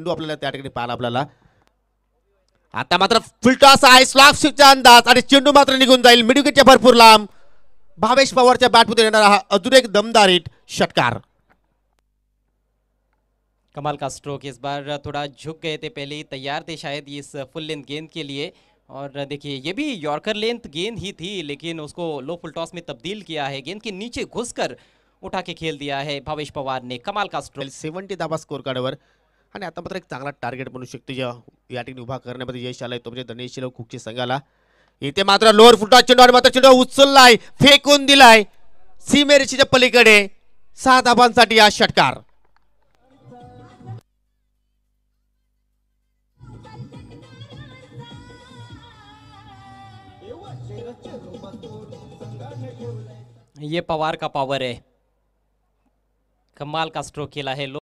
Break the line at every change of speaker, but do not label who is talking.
चेंडू आपल्याला त्या ठिकाणी पाहायला आपल्याला आता मात्र फिल्टॉस आहे स्लॉपचा अंदाज आणि चेंडू मात्र निघून जाईल मिडविकेटच्या भरपूर लांब भावेश पवारच्या बॅटमधून येणार हा अजून एक दमदार हिट षटकार
कमाल का स्ट्रोक इस बार थोड़ा झुक गए थे पहले ही तैयार थे शायद इस फुल लेंथ गेंद के लिए और देखिए ये भी यॉर्कर लेंथ गेंद ही थी लेकिन उसको लो फुल टॉस में तब्दील किया है गेंद के नीचे घुसकर
उठा के खेल दिया है भावेश पवार ने कमाल का स्ट्रोक सेवन्टी दावा स्कोर कार्डवर आणि आता मात्र एक चांगला टार्गेट बनू शकतो या ठिकाणी उभा करण्यामध्ये यश आलंय तो म्हणजे धनेश शिलव कुकची संघाला इथे मात्र लोअर फुटा चेंडू आणि मात्र चेंडू उचललाय फेकून दिलाय सीमेरेषेच्या पलीकडे सहा धाबांसाठी या षटकार
ये पवार का पावर है कमाल का स्ट्रोक खेला है